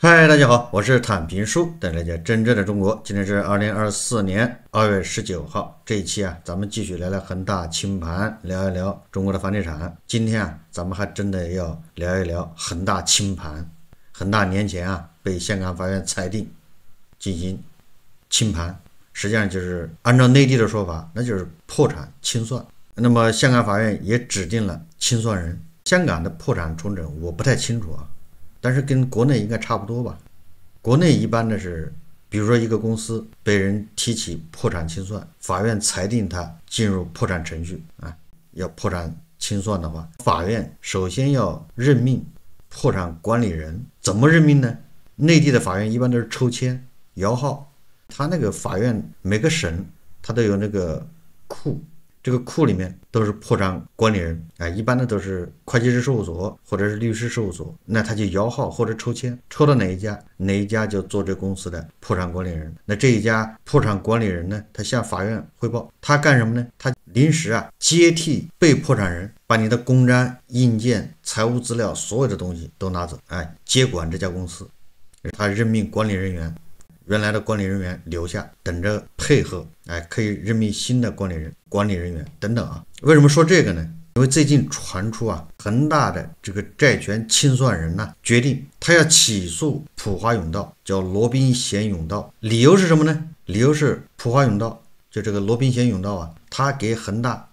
嗨，大家好，我是坦平叔，带大家真正的中国。今天是二零二四年二月十九号，这一期啊，咱们继续聊聊恒大清盘，聊一聊中国的房地产。今天啊，咱们还真的要聊一聊恒大清盘。恒大年前啊，被香港法院裁定进行清盘，实际上就是按照内地的说法，那就是破产清算。那么香港法院也指定了清算人。香港的破产重整我不太清楚啊。但是跟国内应该差不多吧？国内一般的是，比如说一个公司被人提起破产清算，法院裁定他进入破产程序啊，要破产清算的话，法院首先要任命破产管理人，怎么任命呢？内地的法院一般都是抽签摇号，他那个法院每个省他都有那个库。这个库里面都是破产管理人，哎，一般的都是会计师事务所或者是律师事务所，那他就摇号或者抽签，抽到哪一家，哪一家就做这公司的破产管理人。那这一家破产管理人呢，他向法院汇报，他干什么呢？他临时啊，接替被破产人，把你的公章、印鉴、财务资料，所有的东西都拿走，哎，接管这家公司，他任命管理人员。原来的管理人员留下，等着配合，哎，可以任命新的管理人、管理人员等等啊。为什么说这个呢？因为最近传出啊，恒大的这个债权清算人呢，决定他要起诉普华永道，叫罗宾贤永道。理由是什么呢？理由是普华永道就这个罗宾贤永道啊，他给恒大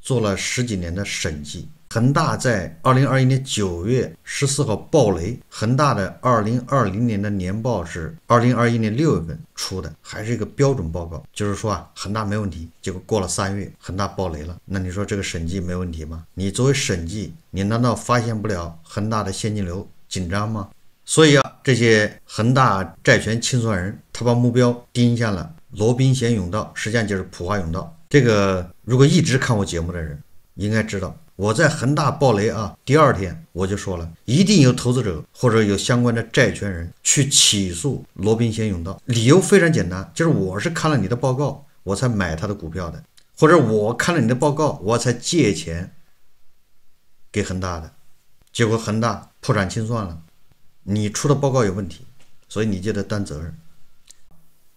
做了十几年的审计。恒大在二零二一年九月十四号暴雷。恒大的二零二零年的年报是二零二一年六月份出的，还是一个标准报告。就是说啊，恒大没问题。结果过了三月，恒大暴雷了。那你说这个审计没问题吗？你作为审计，你难道发现不了恒大的现金流紧张吗？所以啊，这些恒大债权清算人，他把目标盯向了罗宾咸甬道，实际上就是普华永道。这个如果一直看我节目的人应该知道。我在恒大暴雷啊，第二天我就说了，一定有投资者或者有相关的债权人去起诉罗宾逊永道。理由非常简单，就是我是看了你的报告我才买他的股票的，或者我看了你的报告我才借钱给恒大的，结果恒大破产清算了，你出的报告有问题，所以你就得担责任。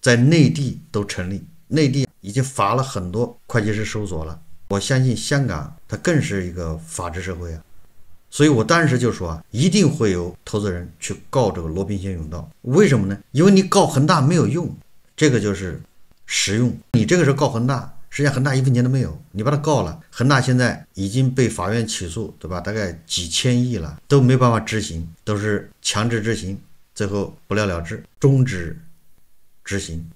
在内地都成立，内地已经罚了很多会计师事务所了。我相信香港，它更是一个法治社会啊，所以我当时就说啊，一定会有投资人去告这个罗宾逊甬道，为什么呢？因为你告恒大没有用，这个就是实用。你这个时候告恒大，实际上恒大一分钱都没有，你把它告了，恒大现在已经被法院起诉，对吧？大概几千亿了，都没办法执行，都是强制执行，最后不了了之，终止执行。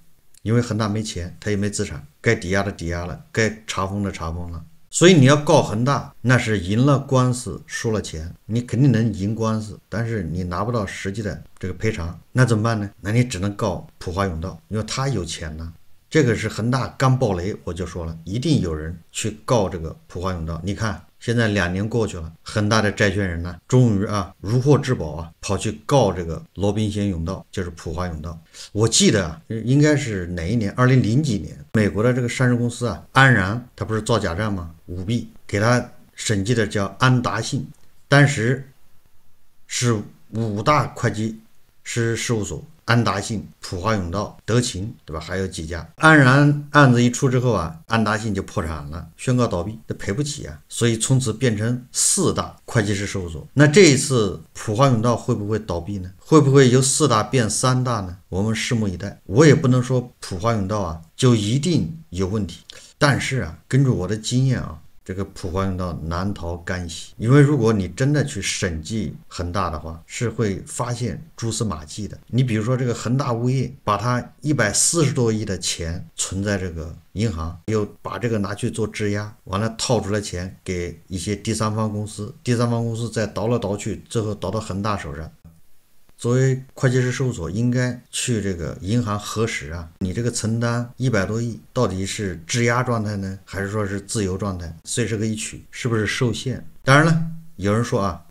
因为恒大没钱，他也没资产，该抵押的抵押了，该查封的查封了，所以你要告恒大，那是赢了官司输了钱。你肯定能赢官司，但是你拿不到实际的这个赔偿，那怎么办呢？那你只能告普华永道，因为他有钱呢。这个是恒大刚爆雷，我就说了，一定有人去告这个普华永道。你看。现在两年过去了，恒大的债权人呢，终于啊如获至宝啊，跑去告这个罗宾逊永道，就是普华永道。我记得啊，应该是哪一年？二零零几年，美国的这个上市公司啊，安然，他不是造假账吗？舞弊，给他审计的叫安达信，当时是五大会计师事务所。安达信、普华永道、德勤，对吧？还有几家？安然案子一出之后啊，安达信就破产了，宣告倒闭，这赔不起啊。所以从此变成四大会计师事务所。那这一次普华永道会不会倒闭呢？会不会由四大变三大呢？我们拭目以待。我也不能说普华永道啊就一定有问题，但是啊，根据我的经验啊。这个普华永道难逃干系，因为如果你真的去审计恒大的话，是会发现蛛丝马迹的。你比如说，这个恒大物业把它一百四十多亿的钱存在这个银行，又把这个拿去做质押，完了套出来钱给一些第三方公司，第三方公司再倒来倒去，最后倒到恒大手上。作为会计师事务所，应该去这个银行核实啊，你这个存单一百多亿，到底是质押状态呢，还是说是自由状态，随时可以取，是不是受限？当然了，有人说啊。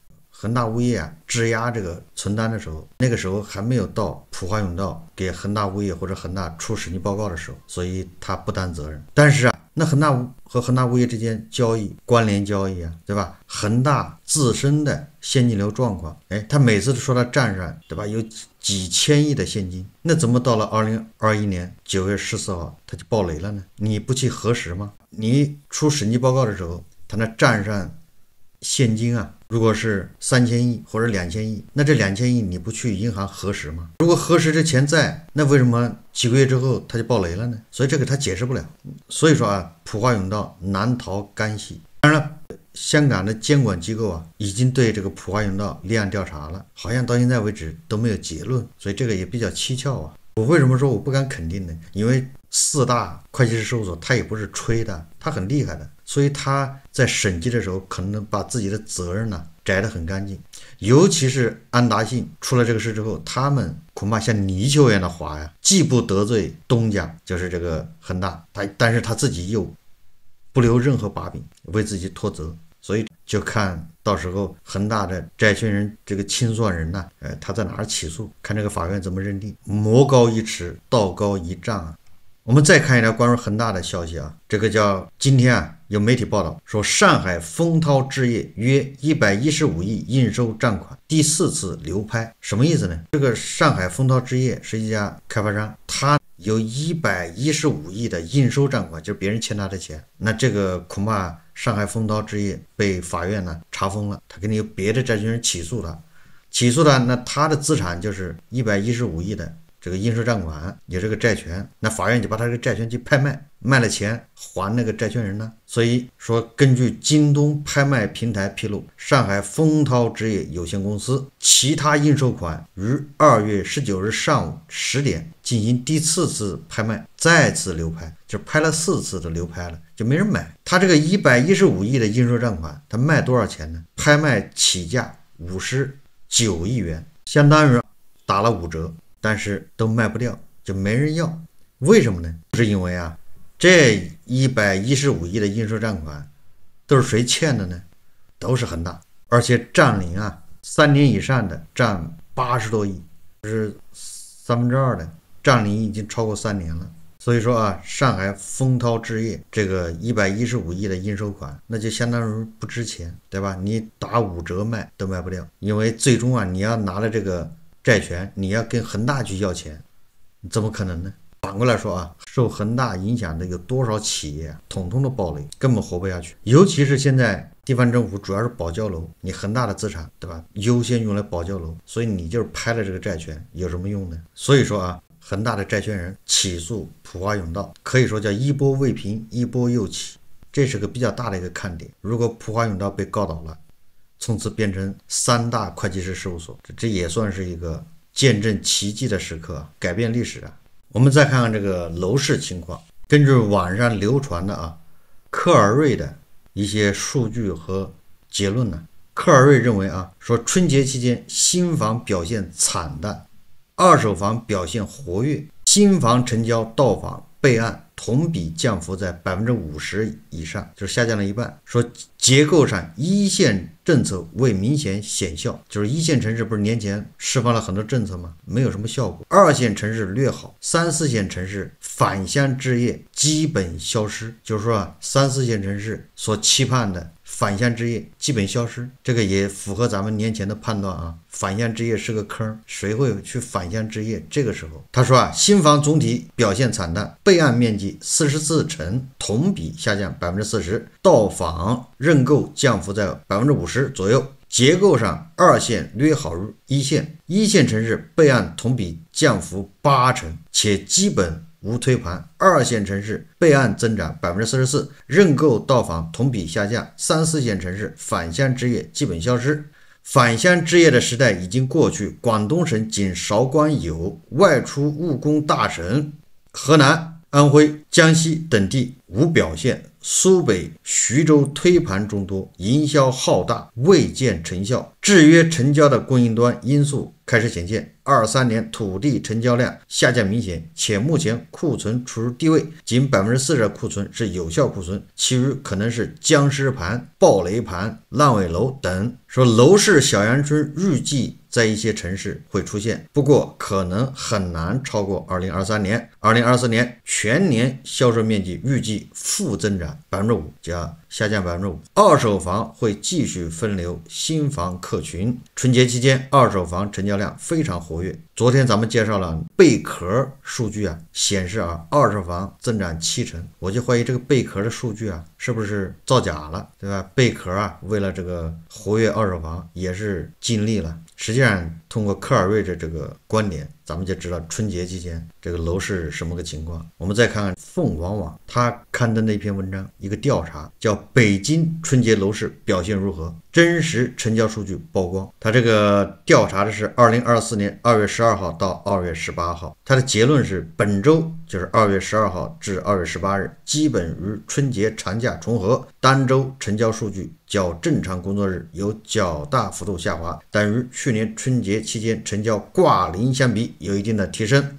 恒大物业啊，质押这个存单的时候，那个时候还没有到普华永道给恒大物业或者恒大出审计报告的时候，所以他不担责任。但是啊，那恒大和恒大物业之间交易关联交易啊，对吧？恒大自身的现金流状况，哎，他每次都说他账上，对吧？有几千亿的现金，那怎么到了二零二一年九月十四号他就爆雷了呢？你不去核实吗？你出审计报告的时候，他那账上？现金啊，如果是三千亿或者两千亿，那这两千亿你不去银行核实吗？如果核实这钱在，那为什么几个月之后它就爆雷了呢？所以这个他解释不了。所以说啊，普华永道难逃干系。当然了，香港的监管机构啊，已经对这个普华永道立案调查了，好像到现在为止都没有结论，所以这个也比较蹊跷啊。我为什么说我不敢肯定呢？因为。四大会计师事务所，他也不是吹的，他很厉害的，所以他在审计的时候，可能把自己的责任呢摘得很干净。尤其是安达信出了这个事之后，他们恐怕像泥鳅一样的滑呀，既不得罪东家，就是这个恒大，他但是他自己又不留任何把柄，为自己脱责，所以就看到时候恒大的债权人这个清算人呢，呃，他在哪儿起诉，看这个法院怎么认定。魔高一尺，道高一丈啊。我们再看一条关于恒大的消息啊，这个叫今天啊，有媒体报道说上海丰涛置业约一百一十五亿应收账款第四次流拍，什么意思呢？这个上海丰涛置业是一家开发商，他有一百一十五亿的应收账款，就是别人欠他的钱，那这个恐怕上海丰涛置业被法院呢查封了，他肯定有别的债权人起诉他，起诉他，那他的资产就是一百一十五亿的。这个应收账款也是个债权，那法院就把他这个债权去拍卖，卖了钱还那个债权人呢。所以说，根据京东拍卖平台披露，上海丰涛置业有限公司其他应收款于二月十九日上午十点进行第四次拍卖，再次流拍，就拍了四次都流拍了，就没人买。他这个一百一十五亿的应收账款，他卖多少钱呢？拍卖起价五十九亿元，相当于打了五折。但是都卖不掉，就没人要，为什么呢？是因为啊，这一百一十五亿的应收账款，都是谁欠的呢？都是恒大，而且占龄啊，三年以上的占八十多亿，是三分之二的占龄已经超过三年了。所以说啊，上海丰涛置业这个一百一十五亿的应收款，那就相当于不值钱，对吧？你打五折卖都卖不掉，因为最终啊，你要拿了这个。债权你要跟恒大去要钱，怎么可能呢？反过来说啊，受恒大影响的有多少企业，统统都暴雷，根本活不下去。尤其是现在地方政府主要是保交楼，你恒大的资产对吧？优先用来保交楼，所以你就是拍了这个债权有什么用呢？所以说啊，恒大的债权人起诉普华永道，可以说叫一波未平一波又起，这是个比较大的一个看点。如果普华永道被告倒了。从此变成三大会计师事务所，这这也算是一个见证奇迹的时刻，改变历史啊！我们再看看这个楼市情况，根据网上流传的啊，科尔瑞的一些数据和结论呢，科尔瑞认为啊，说春节期间新房表现惨淡，二手房表现活跃，新房成交到访。备案同比降幅在百分之五十以上，就是下降了一半。说结构上，一线政策未明显显效，就是一线城市不是年前释放了很多政策吗？没有什么效果。二线城市略好，三四线城市返乡置业基本消失，就是说三四线城市所期盼的。反向置业基本消失，这个也符合咱们年前的判断啊。反向置业是个坑，谁会去反向置业？这个时候他说啊，新房总体表现惨淡，备案面积四十四成同比下降百分之四十，到访认购降幅在百分之五十左右。结构上，二线略好于一线，一线城市备案同比降幅八成，且基本。无推盘，二线城市备案增长百分之四十四，认购到访同比下降，三四线城市返乡置业基本消失，返乡置业的时代已经过去。广东省仅韶关有外出务工大省，河南、安徽、江西等地无表现。苏北徐州推盘众多，营销浩大，未见成效。制约成交的供应端因素开始显现，二三年土地成交量下降明显，且目前库存处于低位，仅百分之四十库存是有效库存，其余可能是僵尸盘、暴雷盘、烂尾楼等。说楼市小阳春预计在一些城市会出现，不过可能很难超过二零二三年、二零二四年全年销售面积预计负增长百分之五加。下降百分之五，二手房会继续分流新房客群。春节期间，二手房成交量非常活跃。昨天咱们介绍了贝壳数据啊，显示啊，二手房增长七成。我就怀疑这个贝壳的数据啊，是不是造假了，对吧？贝壳啊，为了这个活跃二手房，也是尽力了。实际上。通过科尔瑞的这个关联，咱们就知道春节期间这个楼市什么个情况。我们再看看凤凰网，他刊登的一篇文章，一个调查，叫《北京春节楼市表现如何？真实成交数据曝光》。他这个调查的是二零二四年二月十二号到二月十八号，他的结论是：本周就是二月十二号至二月十八日，基本与春节长假重合，单周成交数据较正常工作日有较大幅度下滑，但与去年春节。期间成交挂零相比有一定的提升。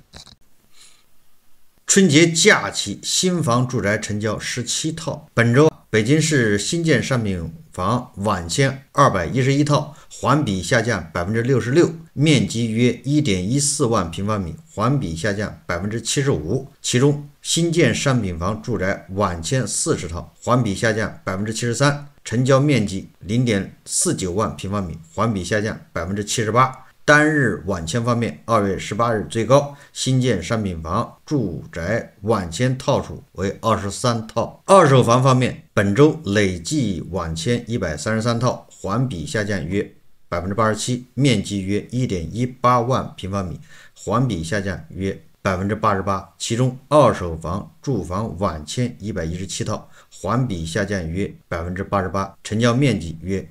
春节假期新房住宅成交十七套。本周北京市新建商品房网签二百一十一套，环比下降百分之六十六，面积约一点一四万平方米，环比下降百分之七十五。其中新建商品房住宅网签四十套，环比下降百分之七十三，成交面积零点四九万平方米，环比下降百分之七十八。单日网签方面，二月十八日最高新建商品房住宅网签套数为二十三套。二手房方面，本周累计网签一百三十三套，环比下降约百分之八十七，面积约一点一八万平方米，环比下降约百分之八十八。其中，二手房住房网签一百一十七套，环比下降约百分之八十八，成交面积约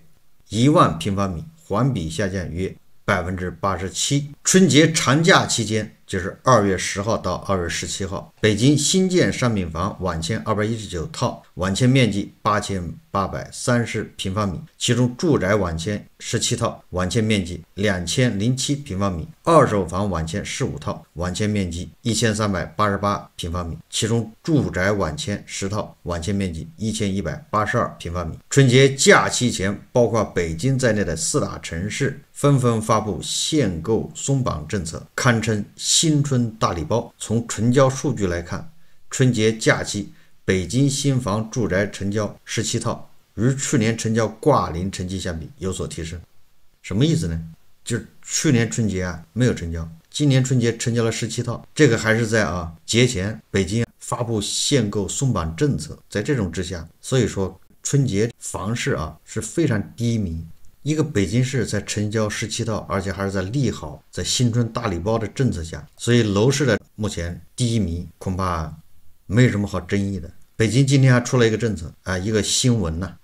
一万平方米，环比下降约。百分之八十七，春节长假期间就是二月十号到二月十七号，北京新建商品房晚签二百一十九套。网签面积八千八百三十平方米，其中住宅网签十七套，网签面积两千零七平方米；二手房网签十五套，网签面积一千三百八十八平方米，其中住宅网签十套，网签面积一千一百八十二平方米。春节假期前，包括北京在内的四大城市纷纷发布限购松绑政策，堪称新春大礼包。从成交数据来看，春节假期。北京新房住宅成交十七套，与去年成交挂零成绩相比有所提升，什么意思呢？就是去年春节啊没有成交，今年春节成交了十七套，这个还是在啊节前北京发布限购松绑政策，在这种之下，所以说春节房市啊是非常低迷。一个北京市在成交十七套，而且还是在利好在新春大礼包的政策下，所以楼市的目前低迷恐怕。没有什么好争议的。北京今天还出了一个政策啊，一个新闻呢。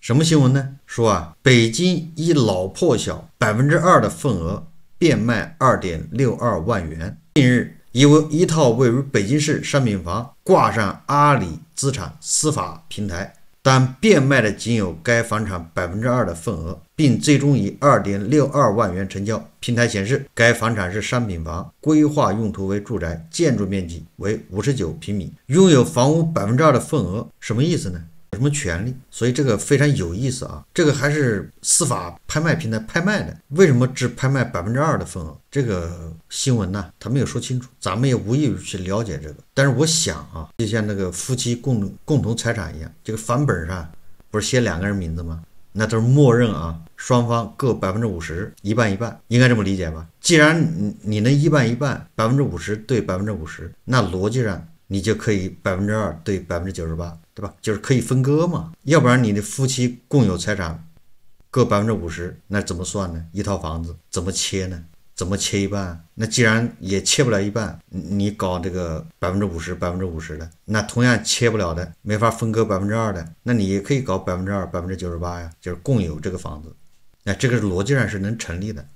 什么新闻呢？说啊，北京一老破小百分之二的份额变卖二点六二万元。近日，一一套位于北京市商品房挂上阿里资产司法平台。但变卖的仅有该房产百分之二的份额，并最终以二点六二万元成交。平台显示，该房产是商品房，规划用途为住宅，建筑面积为五十九平米。拥有房屋百分之二的份额，什么意思呢？什么权利？所以这个非常有意思啊！这个还是司法拍卖平台拍卖的，为什么只拍卖百分之二的份额？这个新闻呢，他没有说清楚，咱们也无意于去了解这个。但是我想啊，就像那个夫妻共共同财产一样，这个房本上不是写两个人名字吗？那都是默认啊，双方各百分之五十，一半一半，应该这么理解吧？既然你能一半一半，百分之五十对百分之五十，那逻辑上。你就可以百分之二对百分之九十八，对吧？就是可以分割嘛。要不然你的夫妻共有财产各百分之五十，那怎么算呢？一套房子怎么切呢？怎么切一半？那既然也切不了一半，你搞这个百分之五十百分之五十的，那同样切不了的，没法分割百分之二的，那你也可以搞百分之二百分之九十八呀，就是共有这个房子。那这个逻辑上是能成立的，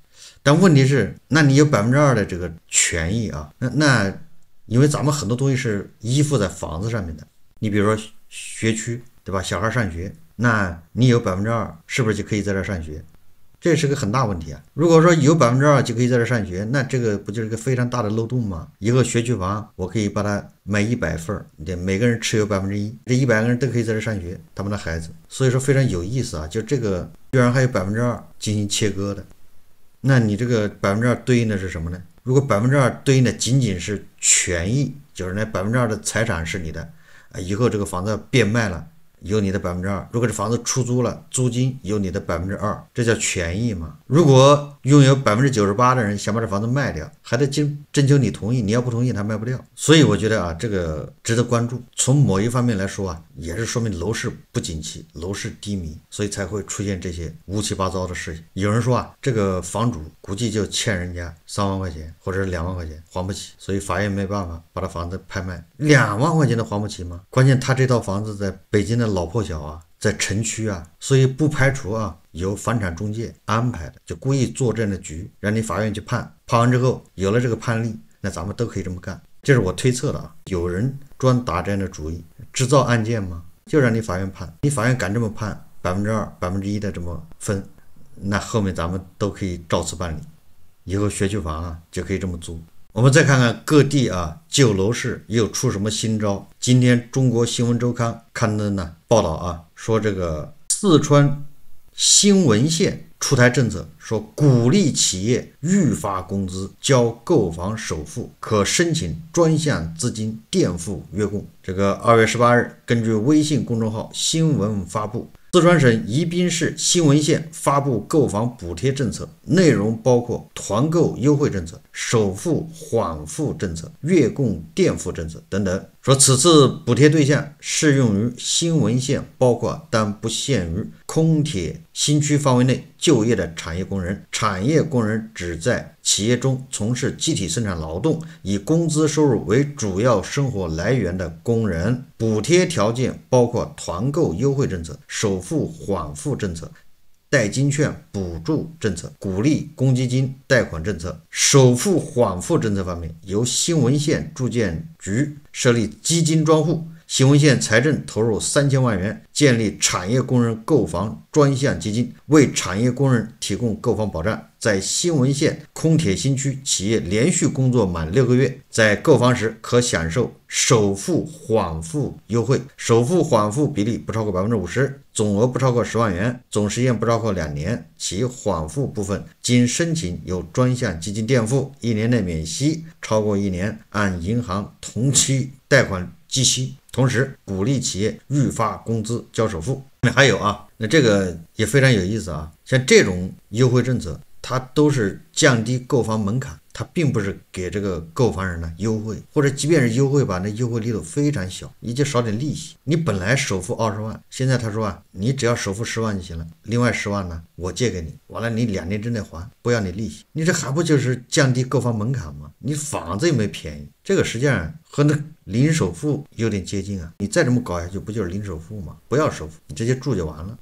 但问题是，那你有百分之二的这个权益啊？那那。因为咱们很多东西是依附在房子上面的，你比如说学区，对吧？小孩上学，那你有百分之二，是不是就可以在这上学？这是个很大问题啊！如果说有百分之二就可以在这上学，那这个不就是个非常大的漏洞吗？一个学区房，我可以把它买一百份，对，每个人持有百分之一，这一百个人都可以在这上学，他们的孩子。所以说非常有意思啊！就这个居然还有百分之二进行切割的，那你这个百分之二对应的是什么呢？如果百分之二对应的仅仅是权益，就是那百分之二的财产是你的，啊，以后这个房子变卖了，有你的百分之二；如果这房子出租了，租金有你的百分之二，这叫权益嘛？如果拥有百分之九十八的人想把这房子卖掉。还得征征求你同意，你要不同意，他卖不掉。所以我觉得啊，这个值得关注。从某一方面来说啊，也是说明楼市不景气，楼市低迷，所以才会出现这些乌七八糟的事情。有人说啊，这个房主估计就欠人家三万块钱或者两万块钱还不起，所以法院没办法把他房子拍卖。两万块钱都还不起吗？关键他这套房子在北京的老破小啊。在城区啊，所以不排除啊由房产中介安排的，就故意做这样的局，让你法院去判。判完之后，有了这个判例，那咱们都可以这么干。就是我推测的啊，有人专打这样的主意，制造案件吗？就让你法院判，你法院敢这么判？百分之二、百分之一的这么分，那后面咱们都可以照此办理。以后学区房啊就可以这么租。我们再看看各地啊旧楼市又出什么新招？今天《中国新闻周刊》刊登的报道啊。说这个四川新文县出台政策，说鼓励企业预发工资、交购房首付，可申请专项资金垫付月供。这个二月十八日，根据微信公众号新闻发布，四川省宜宾市新文县发布购房补贴政策，内容包括团购优惠政策、首付缓付政策、月供垫付政策等等。说此次补贴对象适用于新文献，包括但不限于空铁新区范围内就业的产业工人。产业工人指在企业中从事集体生产劳动，以工资收入为主要生活来源的工人。补贴条件包括团购优惠政策、首付缓付政策。代金券补助政策、鼓励公积金贷款政策、首付缓付政策方面，由新文县住建局设立基金专户。新文县财政投入三千万元，建立产业工人购房专项基金，为产业工人提供购房保障。在新文县空铁新区企业连续工作满六个月，在购房时可享受首付缓付优惠，首付缓付比例不超过百分之五十，总额不超过十万元，总时间不超过两年。其缓付部分经申请由专项基金垫付，一年内免息，超过一年按银行同期贷款计息。同时鼓励企业预发工资、交首付。下面还有啊，那这个也非常有意思啊，像这种优惠政策，它都是降低购房门槛。他并不是给这个购房人呢优惠，或者即便是优惠吧，那优惠力度非常小，也就少点利息。你本来首付二十万，现在他说啊，你只要首付十万就行了，另外十万呢，我借给你，完了你两年之内还，不要你利息，你这还不就是降低购房门槛吗？你房子也没便宜，这个实际上和那零首付有点接近啊。你再这么搞下去，不就是零首付吗？不要首付，你直接住就完了。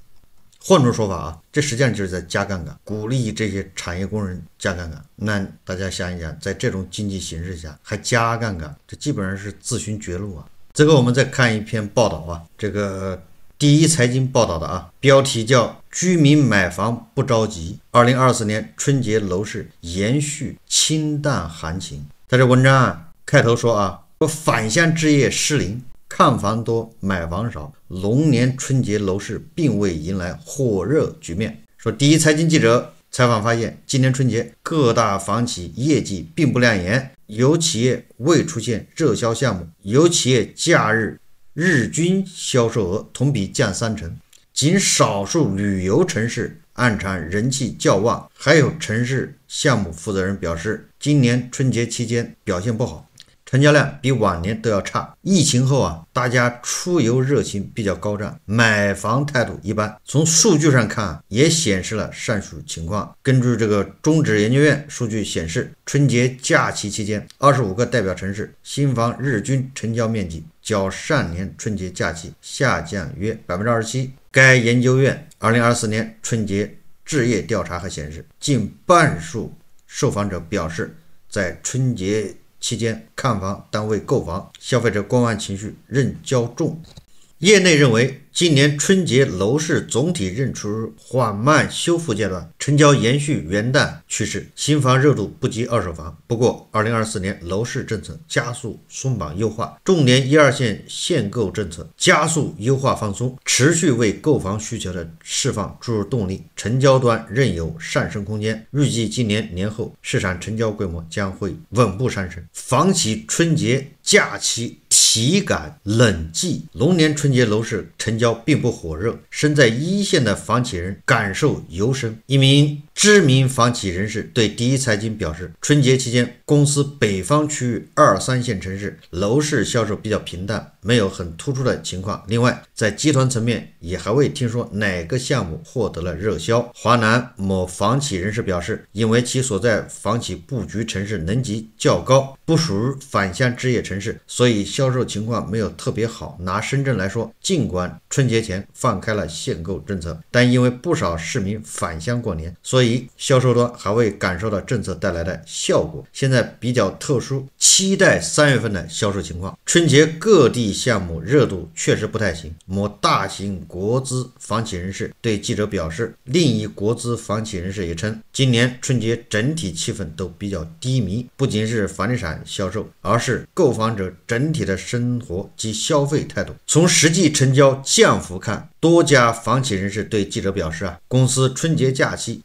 换种说法啊，这实际上就是在加杠杆，鼓励这些产业工人加杠杆。那大家想一想，在这种经济形势下还加杠杆，这基本上是自寻绝路啊。这个我们再看一篇报道啊，这个第一财经报道的啊，标题叫《居民买房不着急，二零二四年春节楼市延续清淡行情》。它这文章啊开头说啊，说返乡置业失灵。看房多，买房少。龙年春节楼市并未迎来火热局面。说第一财经记者采访发现，今年春节各大房企业绩并不亮眼，有企业未出现热销项目，有企业假日日均销售额同比降三成。仅少数旅游城市暗场人气较旺，还有城市项目负责人表示，今年春节期间表现不好。成交量比往年都要差。疫情后啊，大家出游热情比较高涨，买房态度一般。从数据上看，也显示了上述情况。根据这个中指研究院数据显示，春节假期期间，二十五个代表城市新房日均成交面积较上年春节假期下降约百分之二十七。该研究院二零二四年春节置业调查还显示，近半数受访者表示在春节。期间看房，单位购房，消费者观望情绪仍较重。业内认为，今年春节楼市总体仍处于缓慢修复阶段，成交延续元旦趋势，新房热度不及二手房。不过，2024年楼市政策加速松绑优化，重点一二线限购政策加速优化放松，持续为购房需求的释放注入动力，成交端仍有上升空间。预计今年年后市场成交规模将会稳步上升。房企春节假期。喜感冷寂，龙年春节楼市成交并不火热。身在一线的房企人感受尤深。一名。知名房企人士对第一财经表示，春节期间公司北方区域二三线城市楼市销售比较平淡，没有很突出的情况。另外，在集团层面也还未听说哪个项目获得了热销。华南某房企人士表示，因为其所在房企布局城市能级较高，不属于返乡置业城市，所以销售情况没有特别好。拿深圳来说，尽管春节前放开了限购政策，但因为不少市民返乡过年，所所以销售端还未感受到政策带来的效果，现在比较特殊，期待三月份的销售情况。春节各地项目热度确实不太行。某大型国资房企人士对记者表示，另一国资房企人士也称，今年春节整体气氛都比较低迷，不仅是房地产销售，而是购房者整体的生活及消费态度。从实际成交降幅看，多家房企人士对记者表示啊，公司春节假期。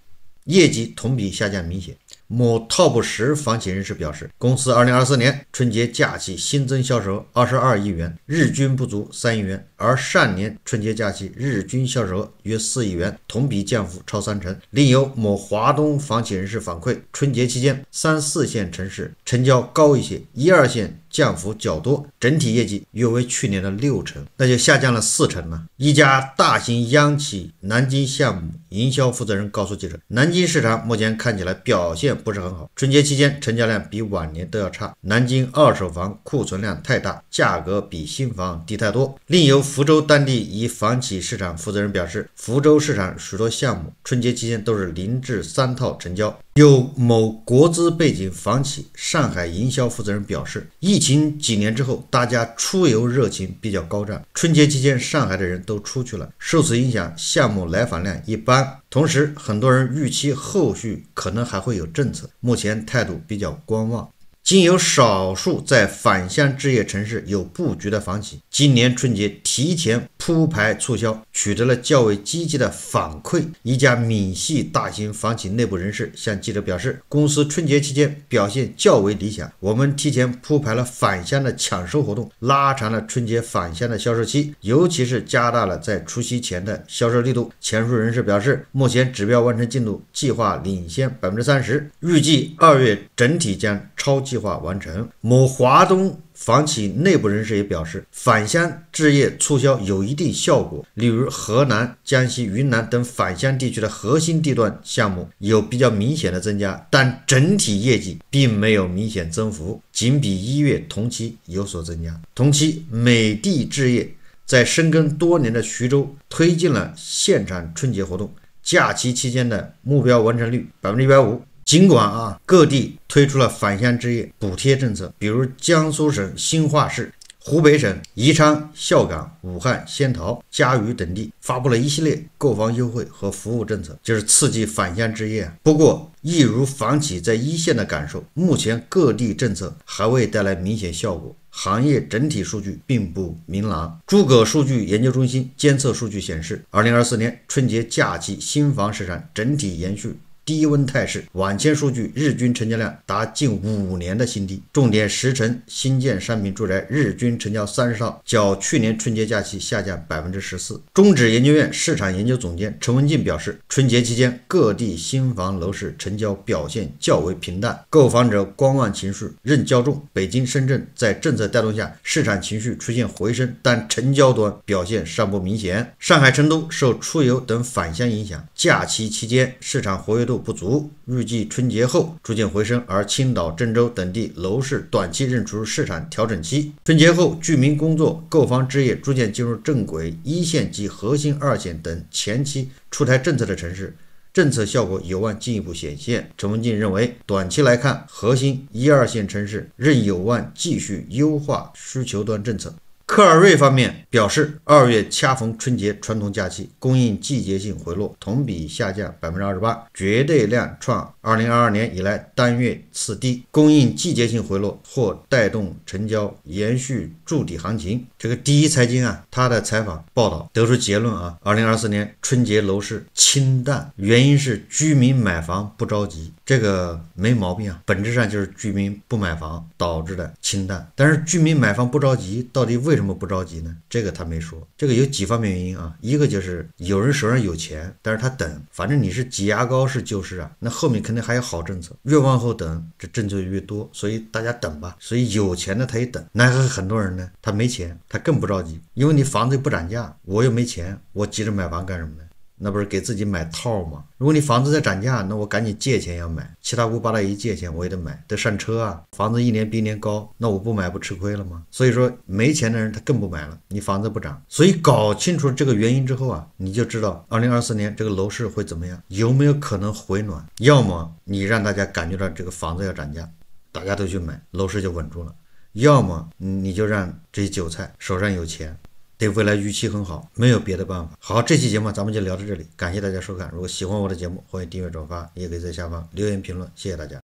业绩同比下降明显。某 TOP 十房企人士表示，公司2024年春节假期新增销售额22亿元，日均不足3亿元，而上年春节假期日均销售额约4亿元，同比降幅超三成。另有某华东房企人士反馈，春节期间三四线城市成交高一些，一二线降幅较多，整体业绩约为去年的六成，那就下降了四成了。一家大型央企南京项目。营销负责人告诉记者，南京市场目前看起来表现不是很好，春节期间成交量比往年都要差。南京二手房库存量太大，价格比新房低太多。另由福州当地一房企市场负责人表示，福州市场许多项目春节期间都是零至三套成交。有某国资背景房企上海营销负责人表示，疫情几年之后，大家出游热情比较高涨。春节期间，上海的人都出去了，受此影响，项目来访量一般。同时，很多人预期后续可能还会有政策，目前态度比较观望。仅有少数在返乡置业城市有布局的房企，今年春节提前铺排促销，取得了较为积极的反馈。一家闽系大型房企内部人士向记者表示，公司春节期间表现较为理想，我们提前铺排了返乡的抢售活动，拉长了春节返乡的销售期，尤其是加大了在除夕前的销售力度。前述人士表示，目前指标完成进度计划领先百分之三十，预计二月整体将超。计划完成。某华东房企内部人士也表示，返乡置业促销有一定效果，例如河南、江西、云南等返乡地区的核心地段项目有比较明显的增加，但整体业绩并没有明显增幅，仅比一月同期有所增加。同期，美的置业在深耕多年的徐州推进了现场春节活动，假期期间的目标完成率百分之一百五。尽管啊，各地推出了返乡置业补贴政策，比如江苏省兴化市、湖北省宜昌、孝感、武汉仙桃、嘉鱼等地发布了一系列购房优惠和服务政策，就是刺激返乡置业。不过，一如房企在一线的感受，目前各地政策还未带来明显效果，行业整体数据并不明朗。诸葛数据研究中心监测数据显示，二零二四年春节假期新房市场整体延续。低温态势，网签数据日均成交量达近五年的新低。重点十城新建商品住宅日均成交三十套，较去年春节假期下降百分之十四。中指研究院市场研究总监陈文静表示，春节期间各地新房楼市成交表现较为平淡，购房者观望情绪仍较重。北京、深圳在政策带动下，市场情绪出现回升，但成交端表现尚不明显。上海、成都受出游等返乡影响，假期期间市场活跃度。不足，预计春节后逐渐回升，而青岛、郑州等地楼市短期仍处于市场调整期。春节后，居民工作、购房置业逐渐进入正轨，一线及核心二线等前期出台政策的城市，政策效果有望进一步显现。陈文静认为，短期来看，核心一二线城市仍有望继续优化需求端政策。科尔瑞方面表示，二月恰逢春节传统假期，供应季节性回落，同比下降百分之二十八，绝对量创二零二二年以来单月次低。供应季节性回落或带动成交延续筑底行情。这个第一财经啊，他的采访报道得出结论啊，二零二四年春节楼市清淡，原因是居民买房不着急。这个没毛病啊，本质上就是居民不买房导致的清淡。但是居民买房不着急，到底为什么不着急呢？这个他没说。这个有几方面原因啊，一个就是有人手上有钱，但是他等，反正你是挤牙膏是救市啊，那后面肯定还有好政策，越往后等，这政策越多，所以大家等吧。所以有钱的他一等，奈是很多人呢，他没钱，他更不着急，因为你房子又不涨价，我又没钱，我急着买房干什么呢？那不是给自己买套吗？如果你房子在涨价，那我赶紧借钱要买，七大姑八大姨借钱我也得买，得上车啊！房子一年比一年高，那我不买不吃亏了吗？所以说没钱的人他更不买了，你房子不涨，所以搞清楚这个原因之后啊，你就知道二零二四年这个楼市会怎么样，有没有可能回暖？要么你让大家感觉到这个房子要涨价，大家都去买，楼市就稳住了；要么你就让这些韭菜手上有钱。对未来预期很好，没有别的办法。好，这期节目咱们就聊到这里，感谢大家收看。如果喜欢我的节目，欢迎订阅、转发，也可以在下方留言评论。谢谢大家。